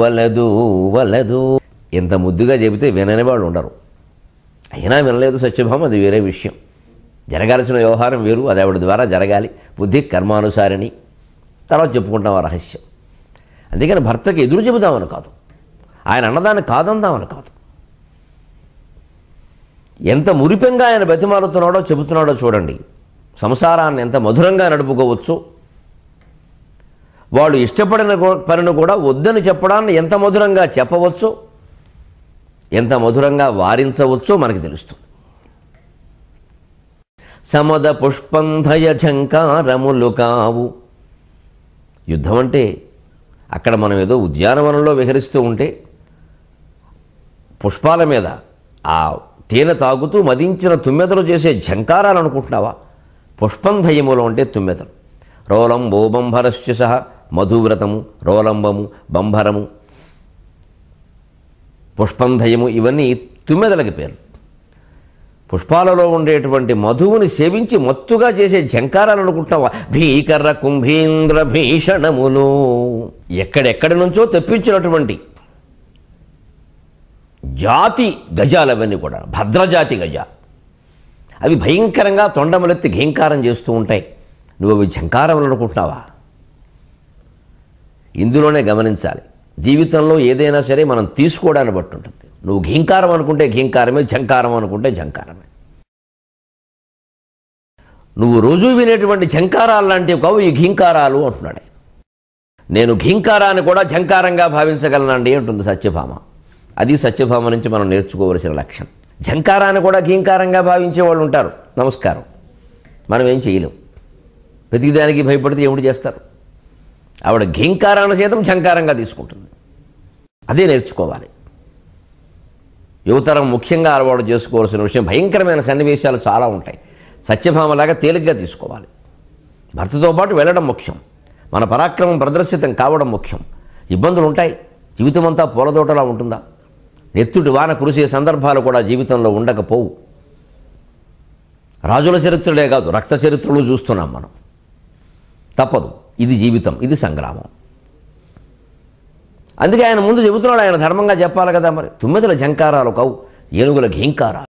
వలదు వలదు ఇంత ముద్దుగా చెబితే వినని వాళ్ళు ఉండరు అయినా వినలేదు సత్యభామ అది వేరే విషయం జరగాల్సిన వ్యవహారం వేరు అది ఆవిడ ద్వారా జరగాలి బుద్ధి కర్మానుసారిని తర్వాత చెప్పుకుంటాం ఆ రహస్యం అందుకని భర్తకి ఎదురు చెబుదామని కాదు ఆయన అన్నదాన్ని కాదందామని కాదు ఎంత మురిపెంగా ఆయన బతిమారుతున్నాడో చెబుతున్నాడో చూడండి సంసారాన్ని ఎంత మధురంగా నడుపుకోవచ్చో వాళ్ళు ఇష్టపడిన పనిని కూడా వద్దని చెప్పడాన్ని ఎంత మధురంగా చెప్పవచ్చో ఎంత మధురంగా వారించవచ్చో మనకి తెలుస్తుంది సమద పుష్పంధయ ఝంకారములు కావు యుద్ధం అంటే అక్కడ మనం ఏదో ఉద్యానవనంలో విహరిస్తూ ఉంటే పుష్పాల మీద ఆ తేనె తాగుతూ మదించిన తుమ్మెదలు చేసే ఝంకారాలు అనుకుంటున్నావా పుష్పంధయములు అంటే తుమ్మెదలు రోలం భూబంభరస్య సహా మధువ్రతము రోలంబము బంభరము పుష్పంధయము ఇవన్నీ తుమ్మెదలకి పేర్లు పుష్పాలలో ఉండేటువంటి మధువుని సేవించి మత్తుగా చేసే జంకారాలు అనుకుంటావా భీకర కుంభీంద్ర భీషణములు ఎక్కడెక్కడి నుంచో తెప్పించినటువంటి జాతి గజాలు అవన్నీ కూడా భద్రజాతి గజ అవి భయంకరంగా తొండములెత్తి ఘీంకారం చేస్తూ ఉంటాయి నువ్వు అవి జంకారములు అనుకుంటున్నావా ఇందులోనే గమనించాలి జీవితంలో ఏదైనా సరే మనం తీసుకోవడాన్ని బట్టి ఉంటుంది నువ్వు ఘీంకారం అనుకుంటే ఘీంకారమే జంకారం అనుకుంటే జంకారమే నువ్వు రోజూ వినేటువంటి జంకారాలు లాంటివి కావు ఈ ఘీంకారాలు అంటున్నాడు నేను ఘీంకారాన్ని కూడా జంకారంగా భావించగలనండి అంటుంది సత్యభామ అది సత్యభామ నుంచి మనం నేర్చుకోవలసిన లక్ష్యం ఝంకారాన్ని కూడా ఘీంకారంగా భావించే వాళ్ళు ఉంటారు నమస్కారం మనం ఏం చేయలేం ప్రతిదానికి భయపడితే ఏమిటి చేస్తారు ఆవిడ ఘీంకారాన చేతం ఝంకారంగా తీసుకుంటుంది అదే నేర్చుకోవాలి యువతరం ముఖ్యంగా అలవాటు చేసుకోవాల్సిన విషయం భయంకరమైన సన్నివేశాలు చాలా ఉంటాయి సత్యభామలాగా తేలిగ్గా తీసుకోవాలి భర్తతో పాటు వెళ్ళడం ముఖ్యం మన పరాక్రమం ప్రదర్శితం కావడం ముఖ్యం ఇబ్బందులు ఉంటాయి జీవితం అంతా పూలదోటలా ఉంటుందా నెత్తుడి వాన కురిసే సందర్భాలు కూడా జీవితంలో ఉండకపోవు రాజుల చరిత్రలే కాదు రక్త చరిత్రలు చూస్తున్నాం మనం తప్పదు ఇది జీవితం ఇది సంగ్రామం అందుకే ఆయన ముందు చెబుతున్నాడు ఆయన ధర్మంగా చెప్పాలి కదా మరి తుమ్మెదల జంకారాలు కవు ఏనుగుల ఘీంకారాలు